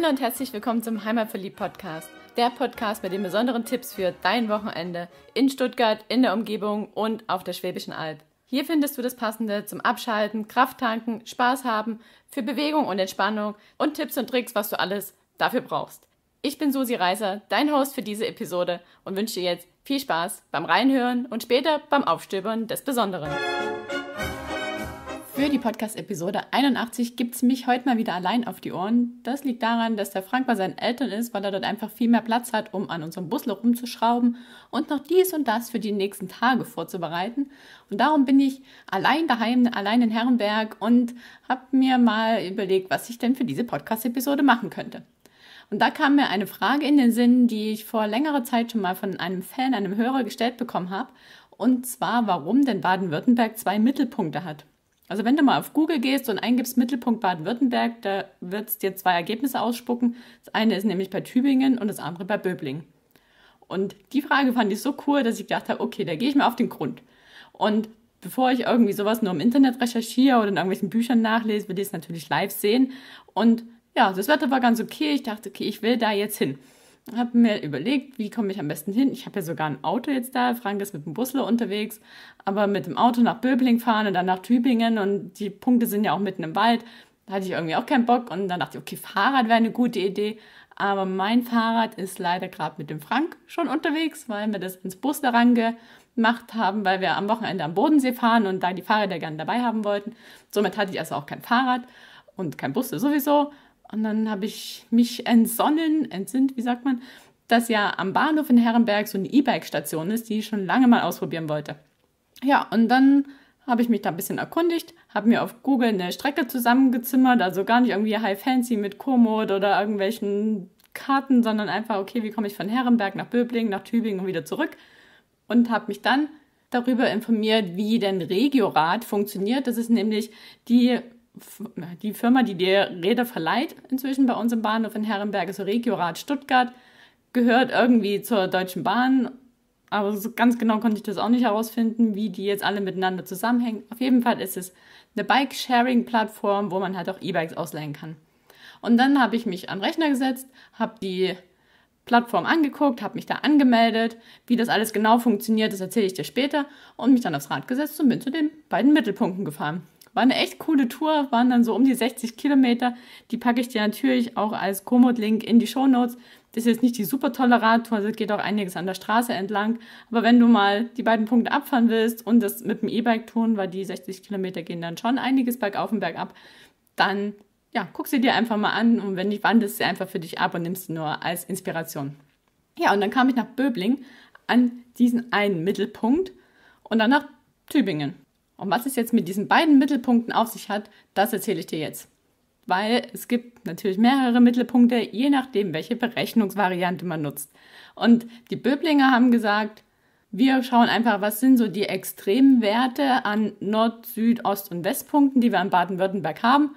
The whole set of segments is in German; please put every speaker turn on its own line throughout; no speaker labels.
Hallo und herzlich willkommen zum Heimatverlieb Podcast. Der Podcast mit den besonderen Tipps für dein Wochenende in Stuttgart, in der Umgebung und auf der Schwäbischen Alb. Hier findest du das Passende zum Abschalten, Kraft tanken, Spaß haben, für Bewegung und Entspannung und Tipps und Tricks, was du alles dafür brauchst. Ich bin Susi Reiser, dein Host für diese Episode und wünsche dir jetzt viel Spaß beim Reinhören und später beim Aufstöbern des Besonderen. Für die Podcast-Episode 81 gibt es mich heute mal wieder allein auf die Ohren. Das liegt daran, dass der Frank bei seinen Eltern ist, weil er dort einfach viel mehr Platz hat, um an unserem Busler rumzuschrauben und noch dies und das für die nächsten Tage vorzubereiten. Und darum bin ich allein daheim, allein in Herrenberg und habe mir mal überlegt, was ich denn für diese Podcast-Episode machen könnte. Und da kam mir eine Frage in den Sinn, die ich vor längerer Zeit schon mal von einem Fan, einem Hörer gestellt bekommen habe. Und zwar, warum denn Baden-Württemberg zwei Mittelpunkte hat. Also wenn du mal auf Google gehst und eingibst Mittelpunkt Baden-Württemberg, da wird es dir zwei Ergebnisse ausspucken. Das eine ist nämlich bei Tübingen und das andere bei Böbling. Und die Frage fand ich so cool, dass ich gedacht habe, okay, da gehe ich mal auf den Grund. Und bevor ich irgendwie sowas nur im Internet recherchiere oder in irgendwelchen Büchern nachlese, will ich es natürlich live sehen. Und ja, das Wetter war ganz okay. Ich dachte, okay, ich will da jetzt hin habe mir überlegt, wie komme ich am besten hin. Ich habe ja sogar ein Auto jetzt da. Frank ist mit dem Busler unterwegs, aber mit dem Auto nach Böbling fahren und dann nach Tübingen und die Punkte sind ja auch mitten im Wald. Da hatte ich irgendwie auch keinen Bock und dann dachte ich, okay, Fahrrad wäre eine gute Idee. Aber mein Fahrrad ist leider gerade mit dem Frank schon unterwegs, weil wir das ins Bus daran gemacht haben, weil wir am Wochenende am Bodensee fahren und da die Fahrräder gerne dabei haben wollten. Somit hatte ich also auch kein Fahrrad und kein Bus sowieso. Und dann habe ich mich entsonnen, entsinnt, wie sagt man, dass ja am Bahnhof in Herrenberg so eine E-Bike-Station ist, die ich schon lange mal ausprobieren wollte. Ja, und dann habe ich mich da ein bisschen erkundigt, habe mir auf Google eine Strecke zusammengezimmert, also gar nicht irgendwie High Fancy mit Komoot oder irgendwelchen Karten, sondern einfach, okay, wie komme ich von Herrenberg nach Böblingen, nach Tübingen und wieder zurück? Und habe mich dann darüber informiert, wie denn Regiorad funktioniert. Das ist nämlich die die Firma, die dir Räder verleiht, inzwischen bei uns im Bahnhof in Herrenberg, ist Regiorad Stuttgart, gehört irgendwie zur Deutschen Bahn. Aber so ganz genau konnte ich das auch nicht herausfinden, wie die jetzt alle miteinander zusammenhängen. Auf jeden Fall ist es eine Bike-Sharing-Plattform, wo man halt auch E-Bikes ausleihen kann. Und dann habe ich mich am Rechner gesetzt, habe die Plattform angeguckt, habe mich da angemeldet. Wie das alles genau funktioniert, das erzähle ich dir später. Und mich dann aufs Rad gesetzt und bin zu den beiden Mittelpunkten gefahren. War eine echt coole Tour, waren dann so um die 60 Kilometer. Die packe ich dir natürlich auch als Komoot-Link in die Show Notes. Das ist jetzt nicht die super tolle Radtour, es geht auch einiges an der Straße entlang. Aber wenn du mal die beiden Punkte abfahren willst und das mit dem E-Bike tun, weil die 60 Kilometer gehen dann schon einiges bergauf und bergab, dann ja, guck sie dir einfach mal an und wenn nicht, wandelst sie einfach für dich ab und nimmst sie nur als Inspiration. Ja, und dann kam ich nach Böbling an diesen einen Mittelpunkt und dann nach Tübingen. Und was es jetzt mit diesen beiden Mittelpunkten auf sich hat, das erzähle ich dir jetzt. Weil es gibt natürlich mehrere Mittelpunkte, je nachdem, welche Berechnungsvariante man nutzt. Und die Böblinger haben gesagt, wir schauen einfach, was sind so die extremen Werte an Nord-, Süd-, Ost- und Westpunkten, die wir in Baden-Württemberg haben,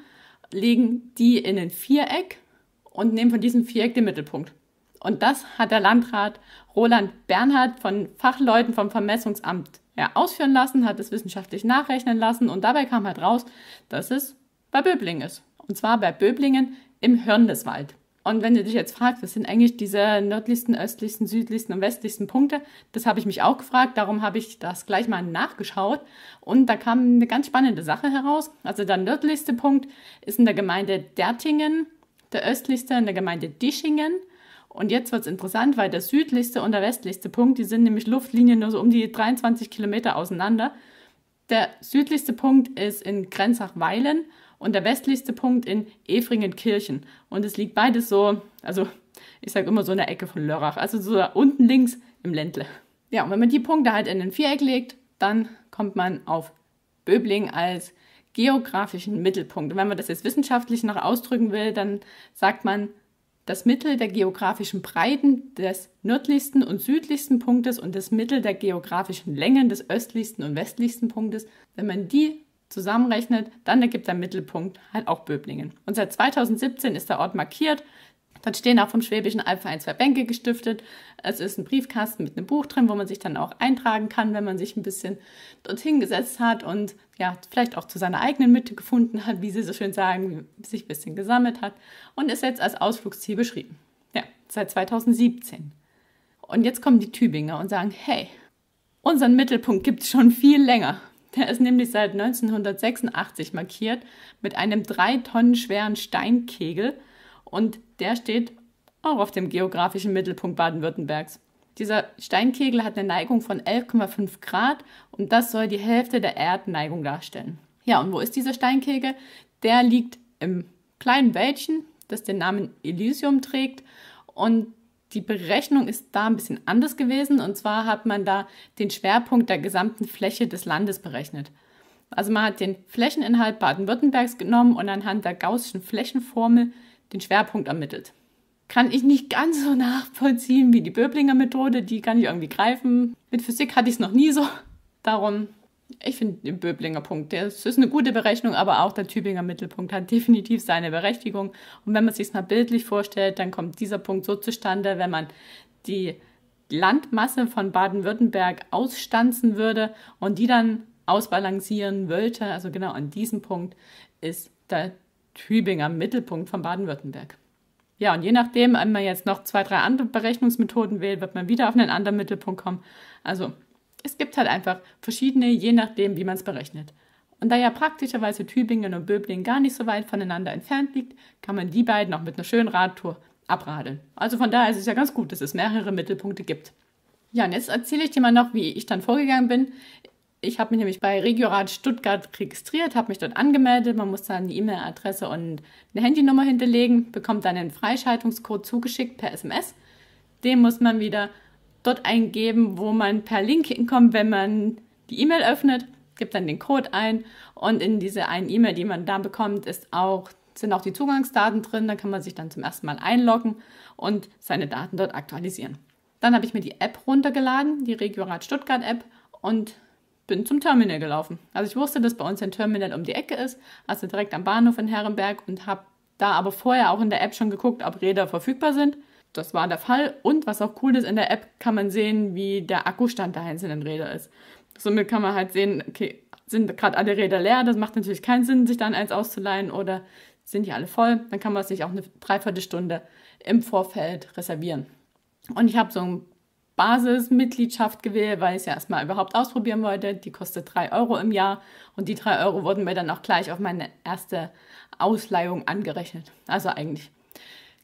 legen die in ein Viereck und nehmen von diesem Viereck den Mittelpunkt. Und das hat der Landrat Roland Bernhard von Fachleuten vom Vermessungsamt ja, ausführen lassen, hat es wissenschaftlich nachrechnen lassen und dabei kam halt raus, dass es bei Böbling ist. Und zwar bei Böblingen im Hirndeswald. Und wenn du dich jetzt fragst, was sind eigentlich diese nördlichsten, östlichsten, südlichsten und westlichsten Punkte, das habe ich mich auch gefragt, darum habe ich das gleich mal nachgeschaut. Und da kam eine ganz spannende Sache heraus. Also der nördlichste Punkt ist in der Gemeinde Dertingen, der östlichste in der Gemeinde Dischingen und jetzt wird es interessant, weil der südlichste und der westlichste Punkt, die sind nämlich Luftlinien nur so um die 23 Kilometer auseinander. Der südlichste Punkt ist in Grenzach-Weilen und der westlichste Punkt in Efringenkirchen. Und es liegt beides so, also ich sage immer so in der Ecke von Lörrach, also so da unten links im Ländle. Ja, und wenn man die Punkte halt in den Viereck legt, dann kommt man auf Böbling als geografischen Mittelpunkt. Und wenn man das jetzt wissenschaftlich noch ausdrücken will, dann sagt man das Mittel der geografischen Breiten des nördlichsten und südlichsten Punktes und das Mittel der geografischen Längen des östlichsten und westlichsten Punktes, wenn man die zusammenrechnet, dann ergibt der Mittelpunkt halt auch Böblingen. Und seit 2017 ist der Ort markiert. Dort stehen auch vom Schwäbischen Alpverein zwei Bänke gestiftet. Es ist ein Briefkasten mit einem Buch drin, wo man sich dann auch eintragen kann, wenn man sich ein bisschen dorthin gesetzt hat und ja, vielleicht auch zu seiner eigenen Mitte gefunden hat, wie sie so schön sagen, sich ein bisschen gesammelt hat und ist jetzt als Ausflugsziel beschrieben. Ja, seit 2017. Und jetzt kommen die Tübinger und sagen, hey, unseren Mittelpunkt gibt es schon viel länger. Der ist nämlich seit 1986 markiert mit einem drei Tonnen schweren Steinkegel – und der steht auch auf dem geografischen Mittelpunkt Baden-Württembergs. Dieser Steinkegel hat eine Neigung von 11,5 Grad und das soll die Hälfte der Erdneigung darstellen. Ja, und wo ist dieser Steinkegel? Der liegt im kleinen Wäldchen, das den Namen Elysium trägt und die Berechnung ist da ein bisschen anders gewesen und zwar hat man da den Schwerpunkt der gesamten Fläche des Landes berechnet. Also man hat den Flächeninhalt Baden-Württembergs genommen und anhand der gaußschen Flächenformel den Schwerpunkt ermittelt. Kann ich nicht ganz so nachvollziehen wie die Böblinger Methode, die kann ich irgendwie greifen. Mit Physik hatte ich es noch nie so. Darum, ich finde den Böblinger Punkt, das ist eine gute Berechnung, aber auch der Tübinger Mittelpunkt hat definitiv seine Berechtigung. Und wenn man sich es mal bildlich vorstellt, dann kommt dieser Punkt so zustande, wenn man die Landmasse von Baden-Württemberg ausstanzen würde und die dann ausbalancieren wollte, also genau an diesem Punkt ist der Tübinger Mittelpunkt von Baden-Württemberg. Ja, und je nachdem, wenn man jetzt noch zwei, drei andere Berechnungsmethoden wählt, wird man wieder auf einen anderen Mittelpunkt kommen. Also es gibt halt einfach verschiedene, je nachdem, wie man es berechnet. Und da ja praktischerweise Tübingen und Böblingen gar nicht so weit voneinander entfernt liegt, kann man die beiden auch mit einer schönen Radtour abradeln. Also von daher ist es ja ganz gut, dass es mehrere Mittelpunkte gibt. Ja, und jetzt erzähle ich dir mal noch, wie ich dann vorgegangen bin. Ich habe mich nämlich bei Regiorat Stuttgart registriert, habe mich dort angemeldet. Man muss dann eine E-Mail-Adresse und eine Handynummer hinterlegen, bekommt dann einen Freischaltungscode zugeschickt per SMS. Den muss man wieder dort eingeben, wo man per Link hinkommt, wenn man die E-Mail öffnet, gibt dann den Code ein und in diese eine E-Mail, die man da bekommt, ist auch, sind auch die Zugangsdaten drin. Da kann man sich dann zum ersten Mal einloggen und seine Daten dort aktualisieren. Dann habe ich mir die App runtergeladen, die Regiorat Stuttgart App und bin zum Terminal gelaufen. Also ich wusste, dass bei uns ein Terminal um die Ecke ist, also direkt am Bahnhof in Herrenberg und habe da aber vorher auch in der App schon geguckt, ob Räder verfügbar sind. Das war der Fall und was auch cool ist, in der App kann man sehen, wie der Akkustand der einzelnen Räder ist. Somit kann man halt sehen, okay, sind gerade alle Räder leer, das macht natürlich keinen Sinn, sich dann eins auszuleihen oder sind die alle voll, dann kann man sich auch eine Dreiviertelstunde im Vorfeld reservieren. Und ich habe so ein Basismitgliedschaft gewählt, weil ich es ja erstmal überhaupt ausprobieren wollte. Die kostet 3 Euro im Jahr und die 3 Euro wurden mir dann auch gleich auf meine erste Ausleihung angerechnet. Also eigentlich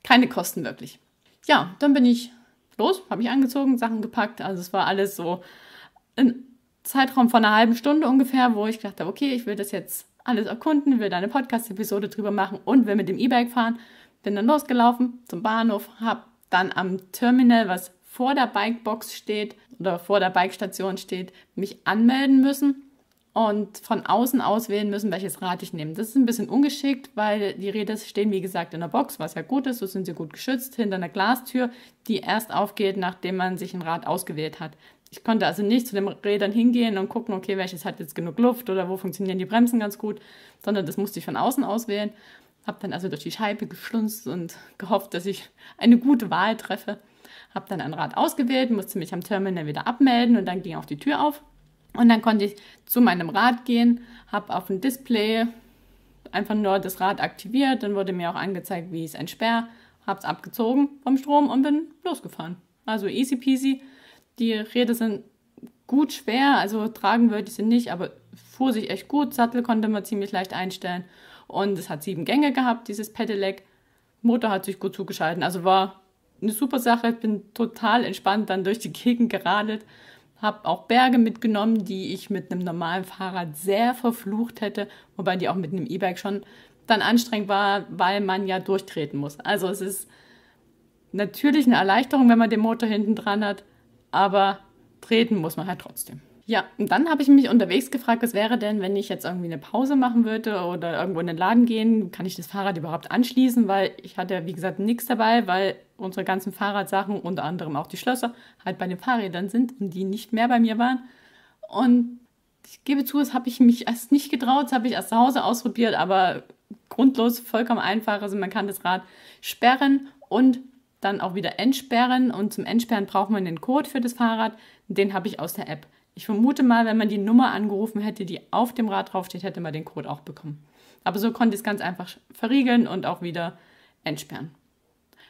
keine Kosten wirklich. Ja, dann bin ich los, habe mich angezogen, Sachen gepackt. Also es war alles so ein Zeitraum von einer halben Stunde ungefähr, wo ich gedacht habe, okay, ich will das jetzt alles erkunden, will da eine Podcast-Episode drüber machen und will mit dem E-Bike fahren. Bin dann losgelaufen zum Bahnhof, habe dann am Terminal, was vor der Bikebox steht oder vor der Bikestation steht, mich anmelden müssen und von außen auswählen müssen, welches Rad ich nehme. Das ist ein bisschen ungeschickt, weil die Räder stehen, wie gesagt, in der Box, was ja gut ist, so sind sie gut geschützt, hinter einer Glastür, die erst aufgeht, nachdem man sich ein Rad ausgewählt hat. Ich konnte also nicht zu den Rädern hingehen und gucken, okay, welches hat jetzt genug Luft oder wo funktionieren die Bremsen ganz gut, sondern das musste ich von außen auswählen. Habe dann also durch die Scheibe geschlunzt und gehofft, dass ich eine gute Wahl treffe habe dann ein Rad ausgewählt, musste mich am Terminal wieder abmelden und dann ging auch die Tür auf. Und dann konnte ich zu meinem Rad gehen, habe auf dem Display einfach nur das Rad aktiviert, dann wurde mir auch angezeigt, wie ich es entsperre, habe es abgezogen vom Strom und bin losgefahren. Also easy peasy. Die Räder sind gut schwer, also tragen würde ich sie nicht, aber fuhr sich echt gut. Sattel konnte man ziemlich leicht einstellen und es hat sieben Gänge gehabt, dieses Pedelec. Motor hat sich gut zugeschalten, also war eine super Sache. Ich bin total entspannt dann durch die Gegend geradelt. Habe auch Berge mitgenommen, die ich mit einem normalen Fahrrad sehr verflucht hätte, wobei die auch mit einem E-Bike schon dann anstrengend war, weil man ja durchtreten muss. Also es ist natürlich eine Erleichterung, wenn man den Motor hinten dran hat, aber treten muss man halt trotzdem. Ja, und dann habe ich mich unterwegs gefragt, was wäre denn, wenn ich jetzt irgendwie eine Pause machen würde oder irgendwo in den Laden gehen, kann ich das Fahrrad überhaupt anschließen, weil ich hatte, wie gesagt, nichts dabei, weil unsere ganzen Fahrradsachen, unter anderem auch die Schlösser, halt bei den Fahrrädern sind und die nicht mehr bei mir waren. Und ich gebe zu, das habe ich mich erst nicht getraut, das habe ich erst zu Hause ausprobiert, aber grundlos, vollkommen einfach. Also man kann das Rad sperren und dann auch wieder entsperren und zum Entsperren braucht man den Code für das Fahrrad, den habe ich aus der App. Ich vermute mal, wenn man die Nummer angerufen hätte, die auf dem Rad draufsteht, hätte man den Code auch bekommen. Aber so konnte ich es ganz einfach verriegeln und auch wieder entsperren.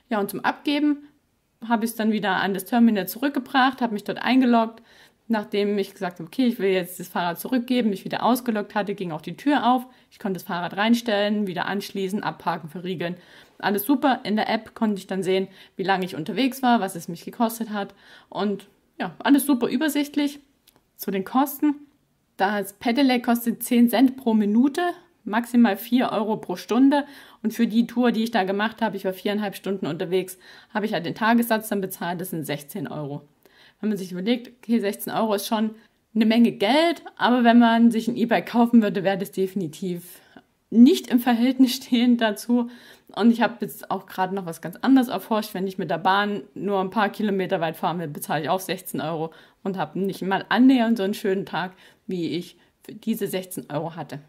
Ja, und zum Abgeben habe ich es dann wieder an das Terminal zurückgebracht, habe mich dort eingeloggt. Nachdem ich gesagt habe, okay, ich will jetzt das Fahrrad zurückgeben, mich wieder ausgeloggt hatte, ging auch die Tür auf. Ich konnte das Fahrrad reinstellen, wieder anschließen, abparken, verriegeln. Alles super. In der App konnte ich dann sehen, wie lange ich unterwegs war, was es mich gekostet hat. Und ja, alles super übersichtlich. Zu den Kosten. Das Pedelec kostet 10 Cent pro Minute, maximal 4 Euro pro Stunde. Und für die Tour, die ich da gemacht habe, ich war viereinhalb Stunden unterwegs, habe ich halt den Tagessatz dann bezahlt, das sind 16 Euro. Wenn man sich überlegt, okay, 16 Euro ist schon eine Menge Geld, aber wenn man sich ein E-Bike kaufen würde, wäre das definitiv nicht im Verhältnis stehen dazu. Und ich habe jetzt auch gerade noch was ganz anderes erforscht. Wenn ich mit der Bahn nur ein paar Kilometer weit fahren will, bezahle ich auch 16 Euro und habe nicht mal annähernd so einen schönen Tag, wie ich für diese 16 Euro hatte.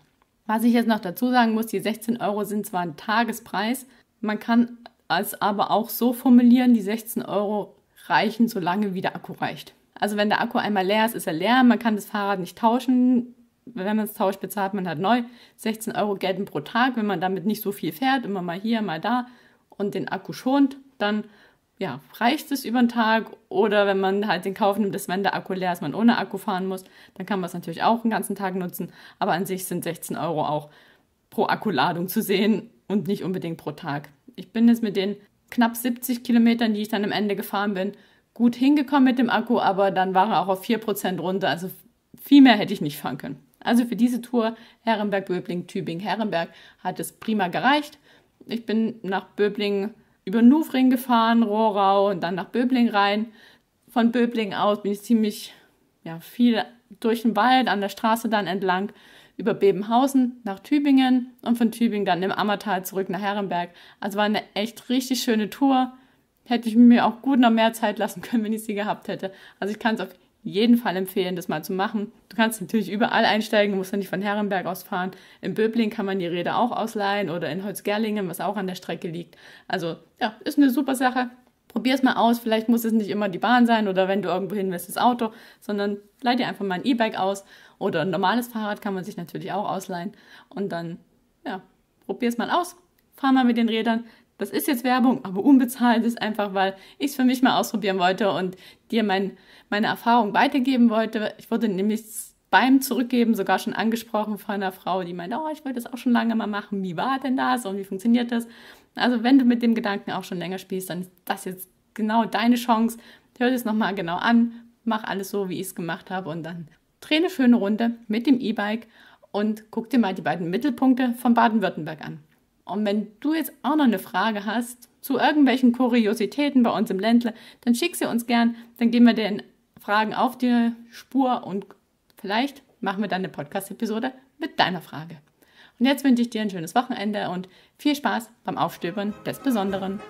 Was ich jetzt noch dazu sagen muss, die 16 Euro sind zwar ein Tagespreis, man kann es aber auch so formulieren, die 16 Euro reichen, solange wie der Akku reicht. Also wenn der Akku einmal leer ist, ist er leer, man kann das Fahrrad nicht tauschen, wenn man es tauscht, bezahlt man halt neu. 16 Euro gelten pro Tag, wenn man damit nicht so viel fährt, immer mal hier, mal da und den Akku schont, dann ja, reicht es über den Tag oder wenn man halt den Kauf nimmt, dass wenn der Akku leer ist, man ohne Akku fahren muss, dann kann man es natürlich auch den ganzen Tag nutzen. Aber an sich sind 16 Euro auch pro Akkuladung zu sehen und nicht unbedingt pro Tag. Ich bin jetzt mit den knapp 70 Kilometern, die ich dann am Ende gefahren bin, gut hingekommen mit dem Akku, aber dann war er auch auf 4% runter. Also viel mehr hätte ich nicht fahren können. Also für diese Tour Herrenberg, Böbling, Tübingen, Herrenberg hat es prima gereicht. Ich bin nach Böbling über Nufring gefahren, Rohrau und dann nach Böbling rein. Von Böbling aus bin ich ziemlich ja, viel durch den Wald, an der Straße dann entlang, über Bebenhausen nach Tübingen und von Tübingen dann im Ammertal zurück nach Herrenberg. Also war eine echt richtig schöne Tour. Hätte ich mir auch gut noch mehr Zeit lassen können, wenn ich sie gehabt hätte. Also ich kann es auf jeden Fall empfehlen, das mal zu machen. Du kannst natürlich überall einsteigen, musst dann nicht von Herrenberg aus fahren. In Böbling kann man die Räder auch ausleihen oder in Holzgerlingen, was auch an der Strecke liegt. Also ja, ist eine super Sache. Probier es mal aus. Vielleicht muss es nicht immer die Bahn sein oder wenn du irgendwo hin willst, das Auto, sondern leih dir einfach mal ein E-Bike aus oder ein normales Fahrrad kann man sich natürlich auch ausleihen. Und dann, ja, probier es mal aus. Fahr mal mit den Rädern das ist jetzt Werbung, aber unbezahlt ist einfach, weil ich es für mich mal ausprobieren wollte und dir mein, meine Erfahrung weitergeben wollte. Ich wurde nämlich beim Zurückgeben sogar schon angesprochen von einer Frau, die meinte, oh, ich wollte das auch schon lange mal machen. Wie war denn das und wie funktioniert das? Also wenn du mit dem Gedanken auch schon länger spielst, dann ist das jetzt genau deine Chance. Hör dir es nochmal genau an, mach alles so, wie ich es gemacht habe und dann dreh eine schöne Runde mit dem E-Bike und guck dir mal die beiden Mittelpunkte von Baden-Württemberg an. Und wenn du jetzt auch noch eine Frage hast zu irgendwelchen Kuriositäten bei uns im Ländle, dann schick sie uns gern. Dann gehen wir den Fragen auf die Spur und vielleicht machen wir dann eine Podcast-Episode mit deiner Frage. Und jetzt wünsche ich dir ein schönes Wochenende und viel Spaß beim Aufstöbern des Besonderen.